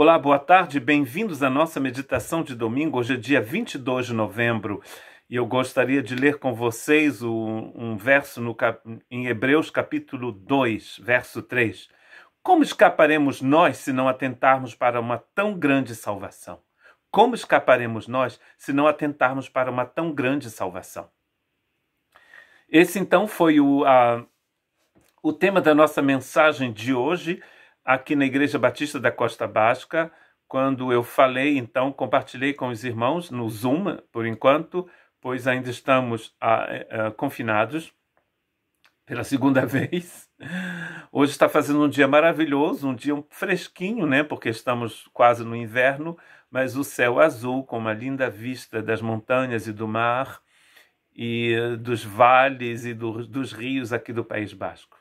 Olá, boa tarde, bem-vindos à nossa meditação de domingo. Hoje é dia 22 de novembro e eu gostaria de ler com vocês um, um verso no, em Hebreus, capítulo 2, verso 3. Como escaparemos nós se não atentarmos para uma tão grande salvação? Como escaparemos nós se não atentarmos para uma tão grande salvação? Esse então foi o, a, o tema da nossa mensagem de hoje aqui na Igreja Batista da Costa Basca, quando eu falei, então compartilhei com os irmãos no Zoom, por enquanto, pois ainda estamos a, ah, eh, a, ah, confinados pela segunda vez. Hoje está fazendo um dia maravilhoso, um dia fresquinho, né? Porque estamos quase no inverno, mas o céu azul com uma linda vista das montanhas e do mar e eh, dos vales e do, dos rios aqui do País Basco.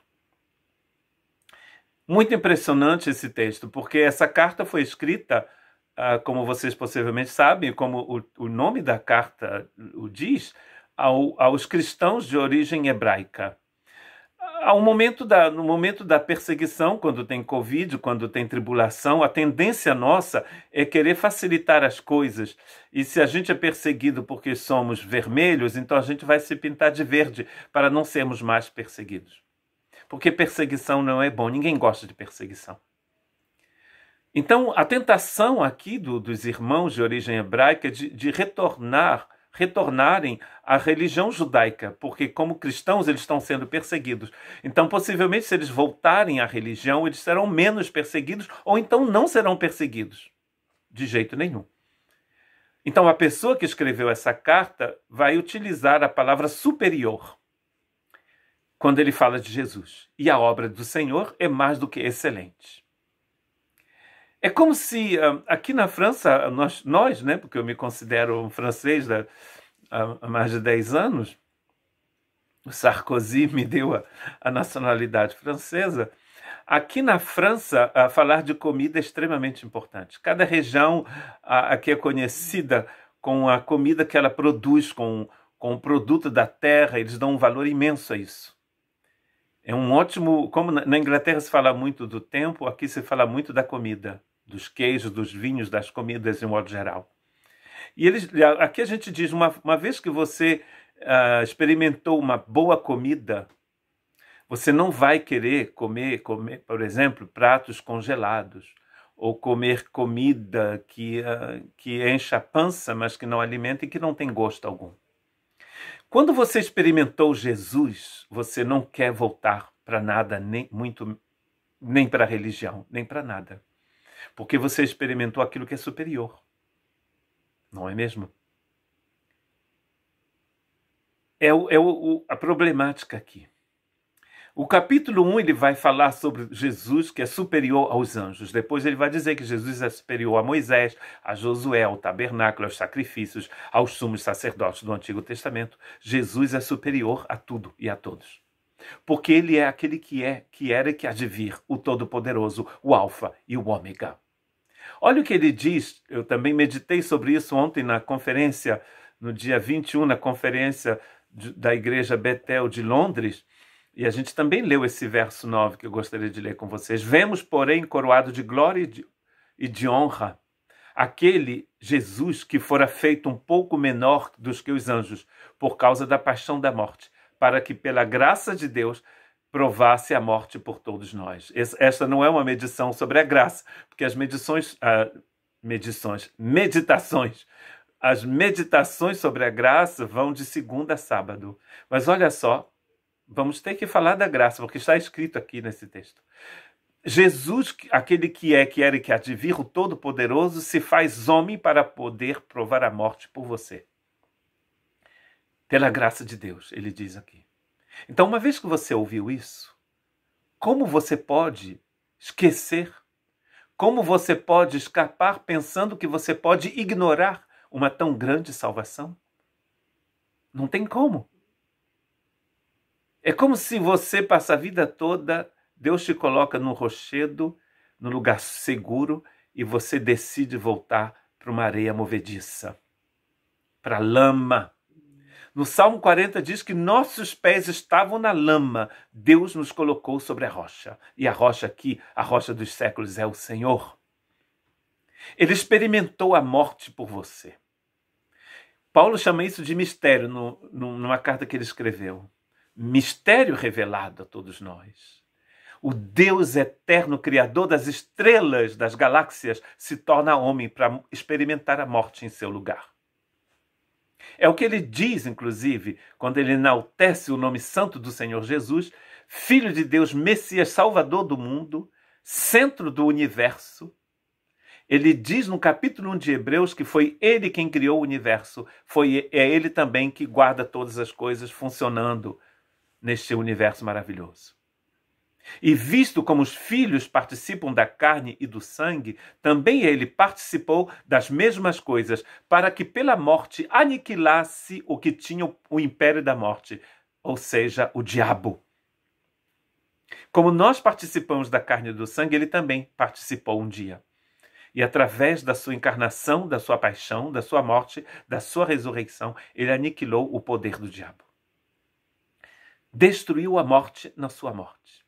Muito impressionante esse texto, porque essa carta foi escrita, ah, como vocês possivelmente sabem, como o, o nome da carta o diz, ao, aos cristãos de origem hebraica. Ao momento da, no momento da perseguição, quando tem Covid, quando tem tribulação, a tendência nossa é querer facilitar as coisas. E se a gente é perseguido porque somos vermelhos, então a gente vai se pintar de verde para não sermos mais perseguidos porque perseguição não é bom, ninguém gosta de perseguição. Então, a tentação aqui do, dos irmãos de origem hebraica de, de retornar, retornarem à religião judaica, porque como cristãos eles estão sendo perseguidos. Então, possivelmente, se eles voltarem à religião, eles serão menos perseguidos ou então não serão perseguidos de jeito nenhum. Então, a pessoa que escreveu essa carta vai utilizar a palavra superior quando ele fala de Jesus. E a obra do Senhor é mais do que excelente. É como se ah, aqui na França, nós, nós né, porque eu me considero um francês há mais de 10 anos, o Sarkozy me deu a, a nacionalidade francesa. Aqui na França, ah, falar de comida é extremamente importante. Cada região aqui ah, é conhecida com a comida que ela produz, com, com o produto da terra, eles dão um valor imenso a isso. É um ótimo. Como na Inglaterra se fala muito do tempo, aqui se fala muito da comida, dos queijos, dos vinhos, das comidas, em modo geral. E eles, aqui a gente diz: uma, uma vez que você uh, experimentou uma boa comida, você não vai querer comer, comer por exemplo, pratos congelados ou comer comida que, uh, que enche a pança, mas que não alimenta e que não tem gosto algum. Quando você experimentou Jesus, você não quer voltar para nada, nem muito nem para a religião, nem para nada. Porque você experimentou aquilo que é superior. Não é mesmo? É, o, é o, a problemática aqui. O capítulo 1 ele vai falar sobre Jesus que é superior aos anjos. Depois ele vai dizer que Jesus é superior a Moisés, a Josué, ao tabernáculo, aos sacrifícios, aos sumos sacerdotes do Antigo Testamento. Jesus é superior a tudo e a todos. Porque ele é aquele que é, que era e que há de vir, o Todo-Poderoso, o Alfa e o Ômega. Olha o que ele diz, eu também meditei sobre isso ontem na conferência, no dia 21, na conferência da Igreja Betel de Londres e a gente também leu esse verso 9 que eu gostaria de ler com vocês. Vemos, porém, coroado de glória e de, e de honra aquele Jesus que fora feito um pouco menor dos que os anjos, por causa da paixão da morte, para que pela graça de Deus provasse a morte por todos nós. Esta não é uma medição sobre a graça, porque as medições, ah, medições, meditações, as meditações sobre a graça vão de segunda a sábado. Mas olha só Vamos ter que falar da graça, porque está escrito aqui nesse texto. Jesus, aquele que é, que era e que há de vir, o Todo-Poderoso, se faz homem para poder provar a morte por você. Pela graça de Deus, ele diz aqui. Então, uma vez que você ouviu isso, como você pode esquecer? Como você pode escapar pensando que você pode ignorar uma tão grande salvação? Não tem como. É como se você passa a vida toda, Deus te coloca no rochedo, no lugar seguro, e você decide voltar para uma areia movediça, para a lama. No Salmo 40 diz que nossos pés estavam na lama, Deus nos colocou sobre a rocha. E a rocha aqui, a rocha dos séculos, é o Senhor. Ele experimentou a morte por você. Paulo chama isso de mistério no, numa carta que ele escreveu mistério revelado a todos nós. O Deus eterno, Criador das estrelas, das galáxias, se torna homem para experimentar a morte em seu lugar. É o que ele diz, inclusive, quando ele enaltece o nome santo do Senhor Jesus, Filho de Deus, Messias, Salvador do mundo, centro do universo. Ele diz no capítulo 1 de Hebreus que foi ele quem criou o universo, foi é ele também que guarda todas as coisas funcionando neste universo maravilhoso. E visto como os filhos participam da carne e do sangue, também ele participou das mesmas coisas, para que pela morte aniquilasse o que tinha o império da morte, ou seja, o diabo. Como nós participamos da carne e do sangue, ele também participou um dia. E através da sua encarnação, da sua paixão, da sua morte, da sua ressurreição, ele aniquilou o poder do diabo destruiu a morte na sua morte.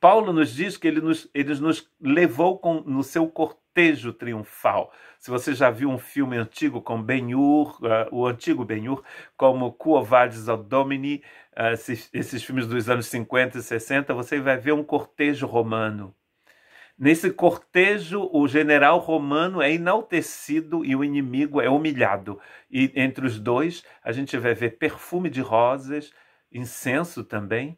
Paulo nos diz que ele nos, ele nos levou com, no seu cortejo triunfal. Se você já viu um filme antigo com Ben-Hur, uh, eh, o antigo Ben-Hur, como Cuovades ao Domini, uh, eh, esses, esses filmes dos anos 50 e 60, você vai ver um cortejo romano. Nesse cortejo, o general romano é enaltecido e o inimigo é humilhado. E entre os dois, a gente vai ver perfume de rosas, incenso também.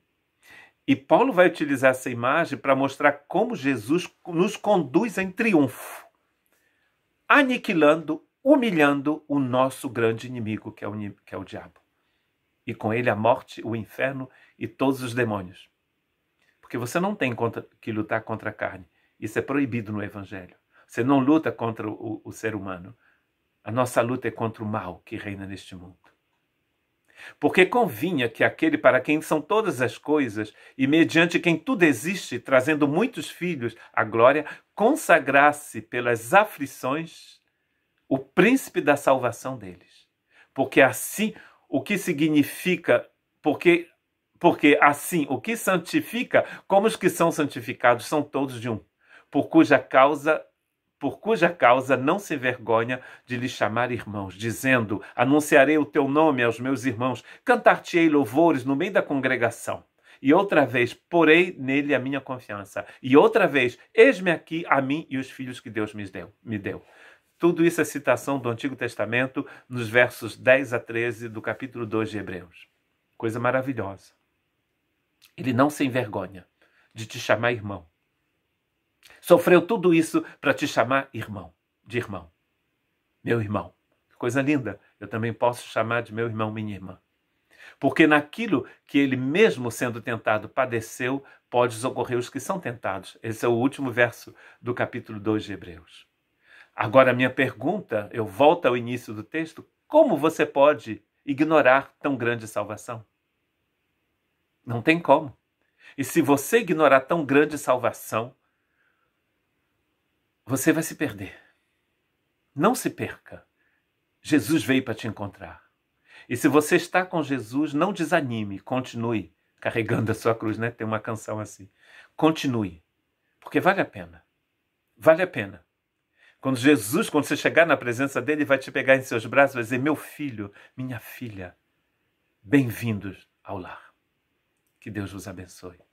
E Paulo vai utilizar essa imagem para mostrar como Jesus nos conduz em triunfo, aniquilando, humilhando o nosso grande inimigo, que é o, que é o diabo. E com ele a morte, o inferno e todos os demônios. Porque você não tem contra, que lutar contra a carne. Isso é proibido no Evangelho. Você não luta contra o, o ser humano. A nossa luta é contra o mal que reina neste mundo. Porque convinha que aquele para quem são todas as coisas e mediante quem tudo existe, trazendo muitos filhos à glória, consagrasse pelas aflições o príncipe da salvação deles. Porque assim, o que significa, porque porque assim, o que santifica, como os que são santificados são todos de um, por cuja causa por cuja causa não se vergonha de lhe chamar irmãos, dizendo: Anunciarei o teu nome aos meus irmãos, cantar-te-ei louvores no meio da congregação. E outra vez porei nele a minha confiança. E outra vez, eis-me aqui a mim e os filhos que Deus me deu. Me deu. Tudo isso é citação do Antigo Testamento, nos versos 10 a 13 do capítulo 2 de Hebreus. Coisa maravilhosa. Ele não se envergonha de te chamar irmão Sofreu tudo isso para te chamar irmão, de irmão. Meu irmão. Que coisa linda. Eu também posso chamar de meu irmão, minha irmã. Porque naquilo que ele mesmo sendo tentado padeceu, pode ocorrer os que são tentados. Esse é o último verso do capítulo 2 de Hebreus. Agora, minha pergunta, eu volto ao início do texto: como você pode ignorar tão grande salvação? Não tem como. E se você ignorar tão grande salvação, você vai se perder. Não se perca. Jesus veio para te encontrar. E se você está com Jesus, não desanime, continue carregando a sua cruz, né? Tem uma canção assim. Continue, porque vale a pena. Vale a pena. Quando Jesus, quando você chegar na presença dele, vai te pegar em seus braços e vai dizer: Meu filho, minha filha, bem-vindos ao lar. Que Deus vos abençoe.